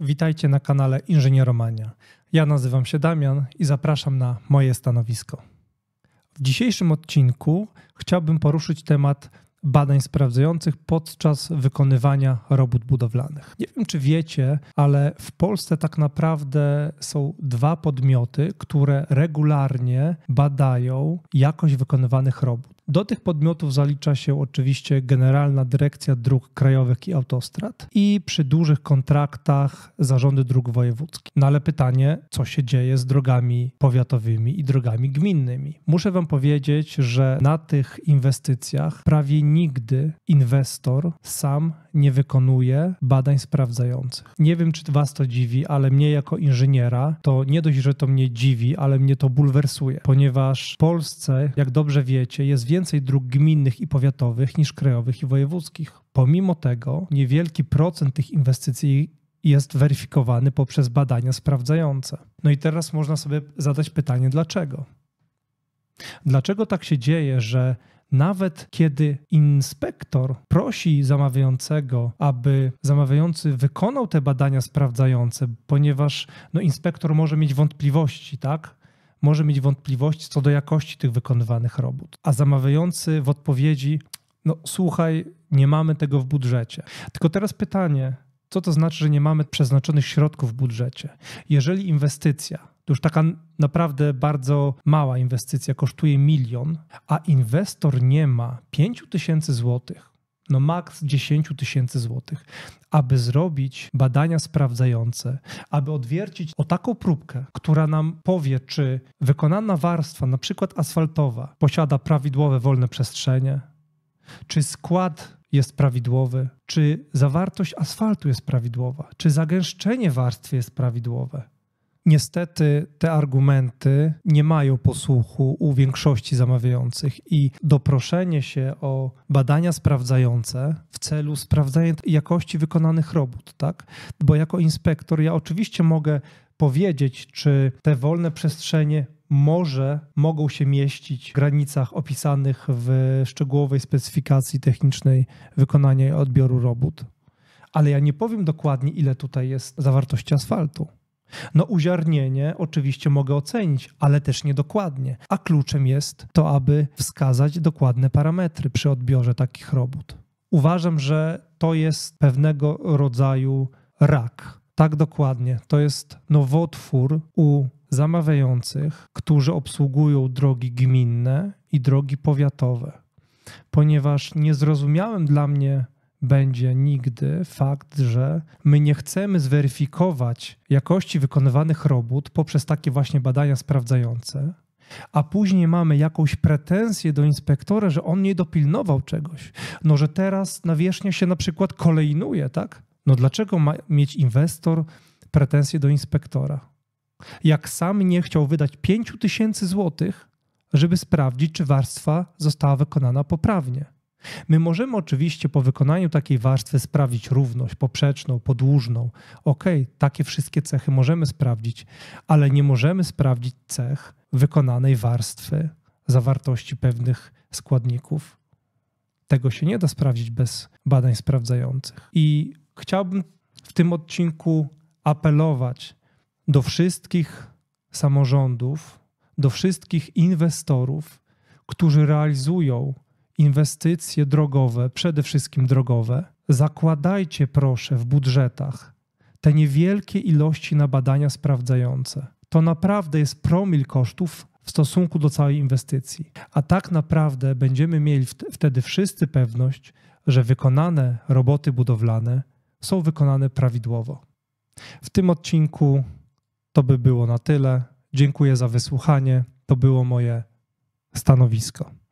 Witajcie na kanale Inżynieromania. Ja nazywam się Damian i zapraszam na moje stanowisko. W dzisiejszym odcinku chciałbym poruszyć temat badań sprawdzających podczas wykonywania robót budowlanych. Nie wiem, czy wiecie, ale w Polsce tak naprawdę są dwa podmioty, które regularnie badają jakość wykonywanych robót. Do tych podmiotów zalicza się oczywiście Generalna Dyrekcja Dróg Krajowych i Autostrad i przy dużych kontraktach zarządy dróg wojewódzkich. No ale pytanie, co się dzieje z drogami powiatowymi i drogami gminnymi? Muszę Wam powiedzieć, że na tych inwestycjach prawie nigdy inwestor sam nie wykonuje badań sprawdzających. Nie wiem, czy Was to dziwi, ale mnie jako inżyniera to nie dość, że to mnie dziwi, ale mnie to bulwersuje, ponieważ w Polsce, jak dobrze wiecie, jest wiele więcej dróg gminnych i powiatowych niż krajowych i wojewódzkich. Pomimo tego niewielki procent tych inwestycji jest weryfikowany poprzez badania sprawdzające. No i teraz można sobie zadać pytanie, dlaczego? Dlaczego tak się dzieje, że nawet kiedy inspektor prosi zamawiającego, aby zamawiający wykonał te badania sprawdzające, ponieważ no, inspektor może mieć wątpliwości, tak? może mieć wątpliwości co do jakości tych wykonywanych robót, a zamawiający w odpowiedzi: No, słuchaj, nie mamy tego w budżecie. Tylko teraz pytanie, co to znaczy, że nie mamy przeznaczonych środków w budżecie? Jeżeli inwestycja, to już taka naprawdę bardzo mała inwestycja, kosztuje milion, a inwestor nie ma 5 tysięcy złotych, no maks 10 tysięcy złotych, aby zrobić badania sprawdzające, aby odwiercić o taką próbkę, która nam powie, czy wykonana warstwa, na przykład asfaltowa, posiada prawidłowe wolne przestrzenie, czy skład jest prawidłowy, czy zawartość asfaltu jest prawidłowa, czy zagęszczenie warstwy jest prawidłowe. Niestety te argumenty nie mają posłuchu u większości zamawiających i doproszenie się o badania sprawdzające w celu sprawdzania jakości wykonanych robót, tak? Bo jako inspektor ja oczywiście mogę powiedzieć, czy te wolne przestrzenie może mogą się mieścić w granicach opisanych w szczegółowej specyfikacji technicznej wykonania i odbioru robót. Ale ja nie powiem dokładnie, ile tutaj jest zawartości asfaltu. No, uziarnienie oczywiście mogę ocenić, ale też niedokładnie, a kluczem jest to, aby wskazać dokładne parametry przy odbiorze takich robót. Uważam, że to jest pewnego rodzaju rak. Tak dokładnie, to jest nowotwór u zamawiających, którzy obsługują drogi gminne i drogi powiatowe, ponieważ nie zrozumiałem dla mnie będzie nigdy fakt, że my nie chcemy zweryfikować jakości wykonywanych robót poprzez takie właśnie badania sprawdzające, a później mamy jakąś pretensję do inspektora, że on nie dopilnował czegoś. No, że teraz nawierzchnia się na przykład kolejnuje, tak? No, dlaczego ma mieć inwestor pretensję do inspektora? Jak sam nie chciał wydać 5 tysięcy złotych, żeby sprawdzić, czy warstwa została wykonana poprawnie. My możemy oczywiście po wykonaniu takiej warstwy sprawdzić równość poprzeczną, podłużną. Ok, takie wszystkie cechy możemy sprawdzić, ale nie możemy sprawdzić cech wykonanej warstwy zawartości pewnych składników. Tego się nie da sprawdzić bez badań sprawdzających. I chciałbym w tym odcinku apelować do wszystkich samorządów, do wszystkich inwestorów, którzy realizują inwestycje drogowe, przede wszystkim drogowe, zakładajcie proszę w budżetach te niewielkie ilości na badania sprawdzające. To naprawdę jest promil kosztów w stosunku do całej inwestycji. A tak naprawdę będziemy mieli wtedy wszyscy pewność, że wykonane roboty budowlane są wykonane prawidłowo. W tym odcinku to by było na tyle. Dziękuję za wysłuchanie. To było moje stanowisko.